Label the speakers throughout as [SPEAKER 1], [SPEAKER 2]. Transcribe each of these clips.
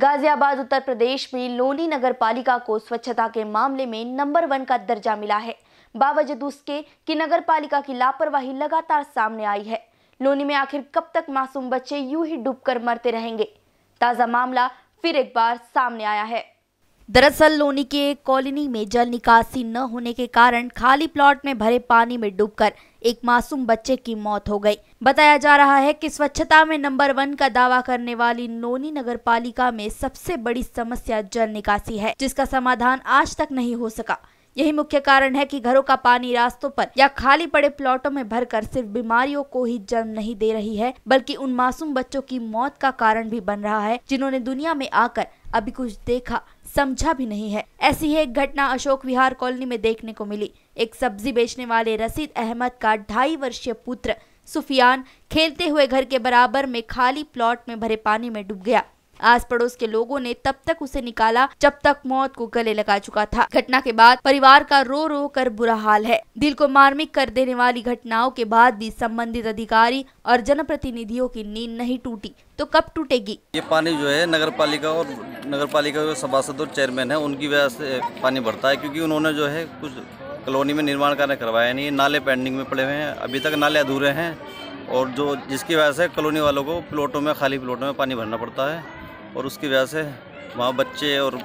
[SPEAKER 1] गाजियाबाद उत्तर प्रदेश में लोनी नगर पालिका को स्वच्छता के मामले में नंबर वन का दर्जा मिला है बावजूद उसके कि नगर पालिका की लापरवाही लगातार सामने आई है लोनी में आखिर कब तक मासूम बच्चे यूं ही डूबकर मरते रहेंगे ताज़ा मामला फिर एक बार सामने आया है दरअसल लोनी के एक कॉलोनी में जल निकासी न होने के कारण खाली प्लॉट में भरे पानी में डूबकर एक मासूम बच्चे की मौत हो गई बताया जा रहा है कि स्वच्छता में नंबर वन का दावा करने वाली लोनी नगर पालिका में सबसे बड़ी समस्या जल निकासी है जिसका समाधान आज तक नहीं हो सका यही मुख्य कारण है कि घरों का पानी रास्तों पर या खाली पड़े प्लॉटों में भरकर सिर्फ बीमारियों को ही जन्म नहीं दे रही है बल्कि उन मासूम बच्चों की मौत का कारण भी बन रहा है जिन्होंने दुनिया में आकर अभी कुछ देखा समझा भी नहीं है ऐसी ही एक घटना अशोक विहार कॉलोनी में देखने को मिली एक सब्जी बेचने वाले रसीद अहमद का ढाई वर्षीय पुत्र सुफियान खेलते हुए घर के बराबर में खाली प्लॉट में भरे पानी में डूब गया आस पड़ोस के लोगों ने तब तक उसे निकाला जब तक मौत को गले लगा चुका था घटना के बाद परिवार का रो रो कर बुरा हाल है दिल को मार्मिक कर देने वाली घटनाओं के बाद भी संबंधित अधिकारी और जनप्रतिनिधियों की नींद नहीं टूटी तो कब टूटेगी
[SPEAKER 2] ये पानी जो है नगर पालिका और नगर पालिका के सभासद और चेयरमैन है उनकी वजह से पानी बढ़ता है क्यूँकी उन्होंने जो है कुछ कॉलोनी में निर्माण कार्य करवाया नहीं नाले पेंडिंग में पड़े हुए हैं अभी तक नाले अधूरे हैं और जो जिसकी वजह से कॉलोनी वालों को प्लॉटों में खाली प्लॉटों में पानी भरना पड़ता है और उसकी वजह से वहाँ बच्चे और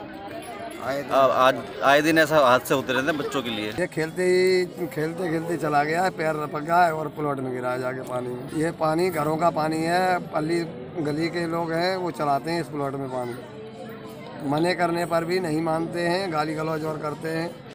[SPEAKER 2] आज आए दिन ऐसा हादसे होते रहते हैं बच्चों के लिए
[SPEAKER 3] ये खेलते ही खेलते खेलते चला गया है पैर रपक गया है और प्लॉट में गिरा जाके पानी ये पानी घरों का पानी है पल्ली गली के लोग हैं वो चलाते हैं इस प्लॉट में पानी मने करने पर भी नहीं मानते हैं गाली गलौज और करते हैं